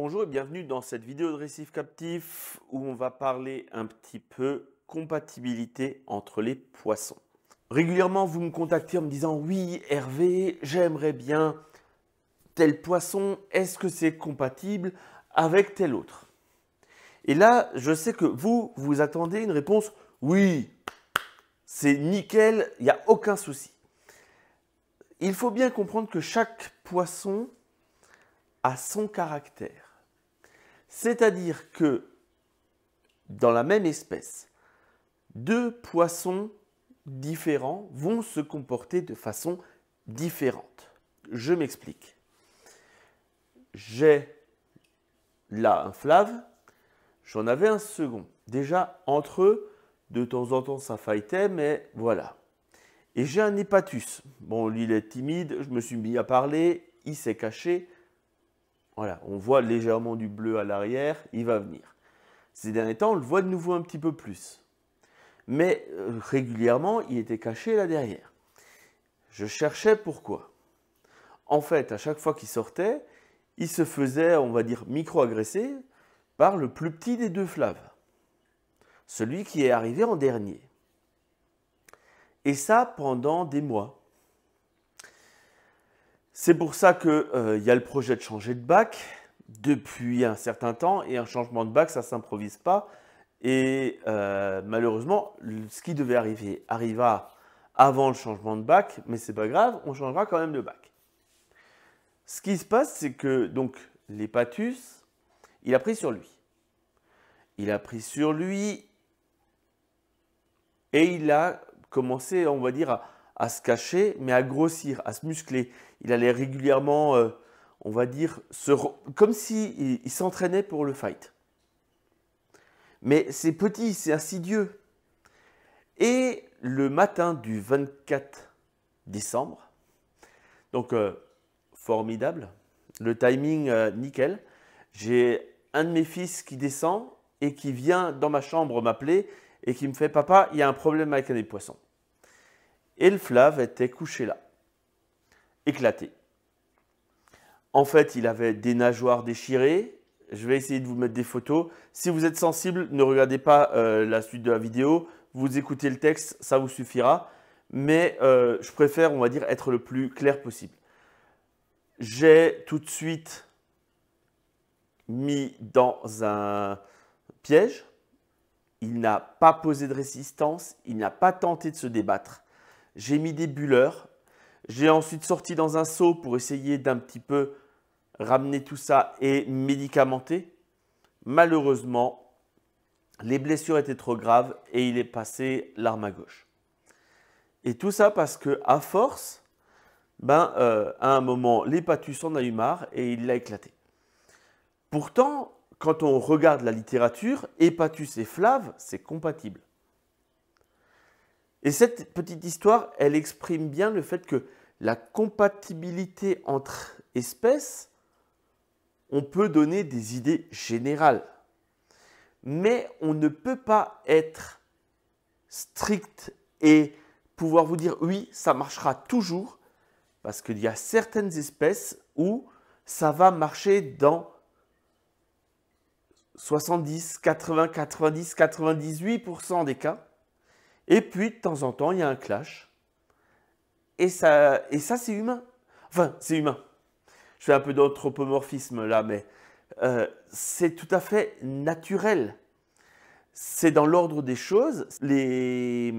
Bonjour et bienvenue dans cette vidéo de récif captif où on va parler un petit peu compatibilité entre les poissons. Régulièrement, vous me contactez en me disant oui Hervé, j'aimerais bien tel poisson, est-ce que c'est compatible avec tel autre Et là, je sais que vous, vous attendez une réponse oui, c'est nickel, il n'y a aucun souci. Il faut bien comprendre que chaque poisson a son caractère. C'est-à-dire que dans la même espèce, deux poissons différents vont se comporter de façon différente. Je m'explique. J'ai là un flave, j'en avais un second. Déjà, entre eux, de temps en temps, ça faillait, mais voilà. Et j'ai un hépatus. Bon, lui, il est timide, je me suis mis à parler, il s'est caché, voilà, on voit légèrement du bleu à l'arrière, il va venir. Ces derniers temps, on le voit de nouveau un petit peu plus. Mais euh, régulièrement, il était caché là derrière. Je cherchais pourquoi. En fait, à chaque fois qu'il sortait, il se faisait, on va dire, micro-agressé par le plus petit des deux flaves, celui qui est arrivé en dernier. Et ça pendant des mois. C'est pour ça qu'il euh, y a le projet de changer de bac depuis un certain temps et un changement de bac, ça ne s'improvise pas. Et euh, malheureusement, ce qui devait arriver arriva avant le changement de bac, mais ce n'est pas grave, on changera quand même de bac. Ce qui se passe, c'est que donc l'hépatus, il a pris sur lui. Il a pris sur lui et il a commencé, on va dire, à se cacher, mais à grossir, à se muscler il allait régulièrement, euh, on va dire, comme s'il s'entraînait pour le fight. Mais c'est petit, c'est insidieux. Et le matin du 24 décembre, donc euh, formidable, le timing euh, nickel, j'ai un de mes fils qui descend et qui vient dans ma chambre m'appeler et qui me fait Papa, il y a un problème avec les poissons. Et le Flav était couché là éclaté. En fait, il avait des nageoires déchirées. Je vais essayer de vous mettre des photos. Si vous êtes sensible, ne regardez pas euh, la suite de la vidéo. Vous écoutez le texte, ça vous suffira. Mais euh, je préfère, on va dire, être le plus clair possible. J'ai tout de suite mis dans un piège. Il n'a pas posé de résistance, il n'a pas tenté de se débattre. J'ai mis des bulleurs, j'ai ensuite sorti dans un seau pour essayer d'un petit peu ramener tout ça et médicamenter. Malheureusement, les blessures étaient trop graves et il est passé l'arme à gauche. Et tout ça parce que à force, ben, euh, à un moment, l'hépatus en a eu marre et il l'a éclaté. Pourtant, quand on regarde la littérature, Hépatus et Flave, c'est compatible. Et cette petite histoire, elle exprime bien le fait que la compatibilité entre espèces, on peut donner des idées générales. Mais on ne peut pas être strict et pouvoir vous dire oui, ça marchera toujours, parce qu'il y a certaines espèces où ça va marcher dans 70, 80, 90, 98% des cas. Et puis, de temps en temps, il y a un clash et ça, et ça c'est humain. Enfin, c'est humain. Je fais un peu d'anthropomorphisme là, mais euh, c'est tout à fait naturel. C'est dans l'ordre des choses. Les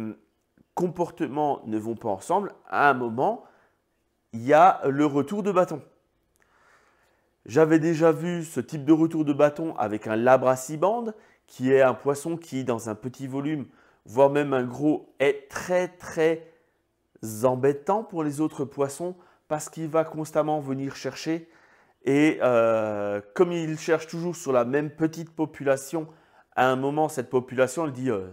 comportements ne vont pas ensemble. À un moment, il y a le retour de bâton. J'avais déjà vu ce type de retour de bâton avec un labracibande, qui est un poisson qui, dans un petit volume, voire même un gros, est très très embêtant pour les autres poissons parce qu'il va constamment venir chercher. Et euh, comme il cherche toujours sur la même petite population, à un moment, cette population, elle dit euh,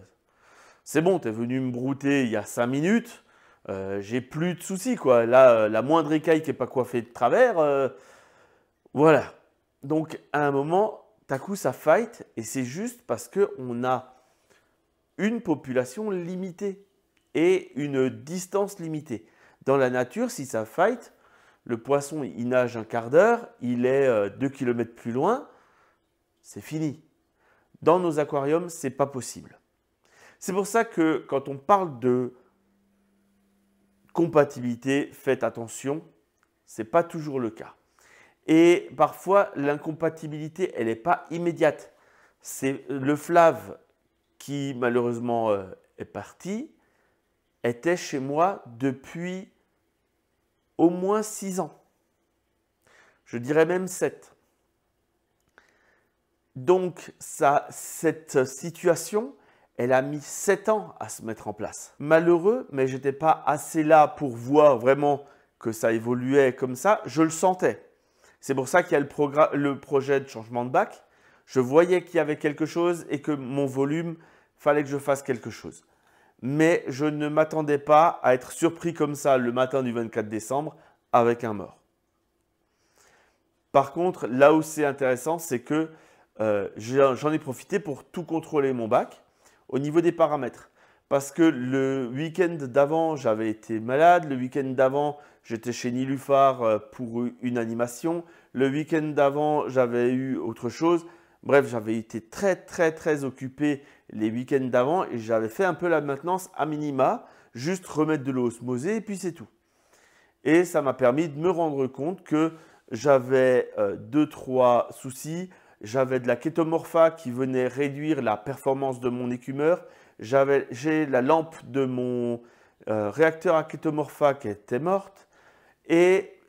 C'est bon, t'es venu me brouter il y a cinq minutes, euh, j'ai plus de soucis, quoi. Là, la moindre écaille qui n'est pas coiffée de travers, voilà. Donc, à un moment, t'as coup, ça fight, et c'est juste parce qu'on a une population limitée et une distance limitée. Dans la nature, si ça fight, le poisson, il nage un quart d'heure, il est euh, deux kilomètres plus loin, c'est fini. Dans nos aquariums, c'est pas possible. C'est pour ça que quand on parle de compatibilité, faites attention, c'est pas toujours le cas. Et parfois, l'incompatibilité, elle n'est pas immédiate. C'est le flave qui malheureusement euh, est parti, était chez moi depuis au moins six ans. Je dirais même 7. Donc ça, cette situation, elle a mis sept ans à se mettre en place. Malheureux, mais n'étais pas assez là pour voir vraiment que ça évoluait comme ça. Je le sentais. C'est pour ça qu'il y a le, projet de changement de bac. Je voyais qu'il y avait quelque chose et que mon volume, fallait que je fasse quelque chose mais je ne m'attendais pas à être surpris comme ça le matin du 24 décembre avec un mort. Par contre, là où c'est intéressant, c'est que euh, j'en ai profité pour tout contrôler mon bac au niveau des paramètres. Parce que le week-end d'avant, j'avais été malade. Le week-end d'avant, j'étais chez Nilufar euh, pour une animation. Le week-end d'avant, j'avais eu autre chose. Bref, j'avais été très très très occupé les week-ends d'avant et j'avais fait un peu la maintenance à minima, juste remettre de l'eau osmosée et puis c'est tout. Et ça m'a permis de me rendre compte que j'avais euh, deux, trois soucis. J'avais de la kétomorpha qui venait réduire la performance de mon écumeur. J'ai la lampe de mon euh, réacteur à kétomorpha qui était morte. Et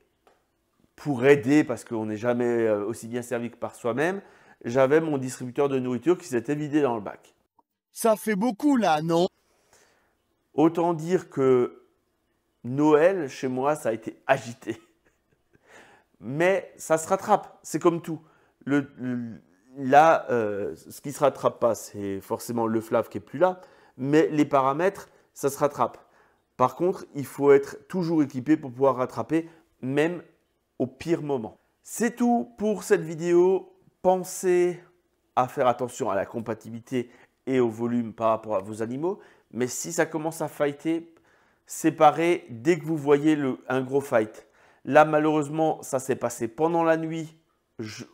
pour aider, parce qu'on n'est jamais euh, aussi bien servi que par soi-même, j'avais mon distributeur de nourriture qui s'était vidé dans le bac. Ça fait beaucoup là, non Autant dire que Noël, chez moi, ça a été agité. Mais ça se rattrape, c'est comme tout. là, euh, ce qui ne se rattrape pas, c'est forcément le flave qui est plus là, mais les paramètres, ça se rattrape. Par contre, il faut être toujours équipé pour pouvoir rattraper, même au pire moment. C'est tout pour cette vidéo pensez à faire attention à la compatibilité et au volume par rapport à vos animaux. Mais si ça commence à fighter, séparez dès que vous voyez un gros fight. Là, malheureusement, ça s'est passé pendant la nuit. Je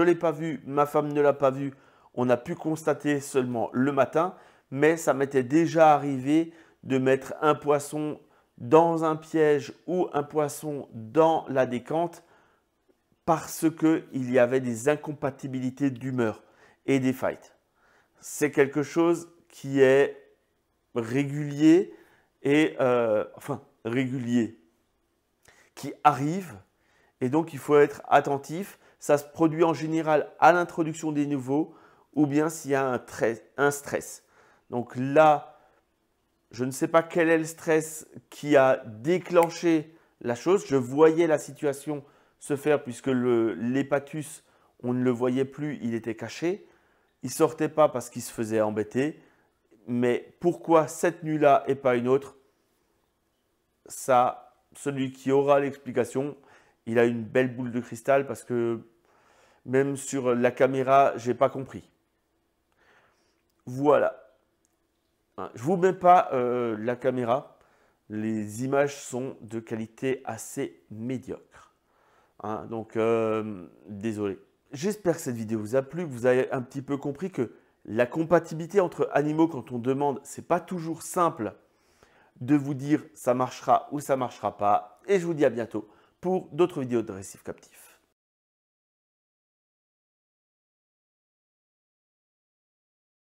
ne l'ai pas vu, ma femme ne l'a pas vu. On a pu constater seulement le matin, mais ça m'était déjà arrivé de mettre un poisson dans un piège ou un poisson dans la décante parce qu'il y avait des incompatibilités d'humeur et des fights. C'est quelque chose qui est régulier et euh, enfin régulier qui arrive et donc il faut être attentif. Ça se produit en général à l'introduction des nouveaux ou bien s'il y a un, un stress. Donc là, je ne sais pas quel est le stress qui a déclenché la chose. Je voyais la situation se faire puisque l'hépatus, on ne le voyait plus, il était caché. Il sortait pas parce qu'il se faisait embêter. Mais pourquoi cette nuit-là et pas une autre Ça, celui qui aura l'explication, il a une belle boule de cristal parce que même sur la caméra, j'ai pas compris. Voilà. Hein, je vous mets pas euh, la caméra. Les images sont de qualité assez médiocre. Hein, donc, euh, désolé. J'espère que cette vidéo vous a plu, que vous avez un petit peu compris que la compatibilité entre animaux, quand on demande, c'est pas toujours simple de vous dire ça marchera ou ça marchera pas. Et je vous dis à bientôt pour d'autres vidéos de récifs captifs.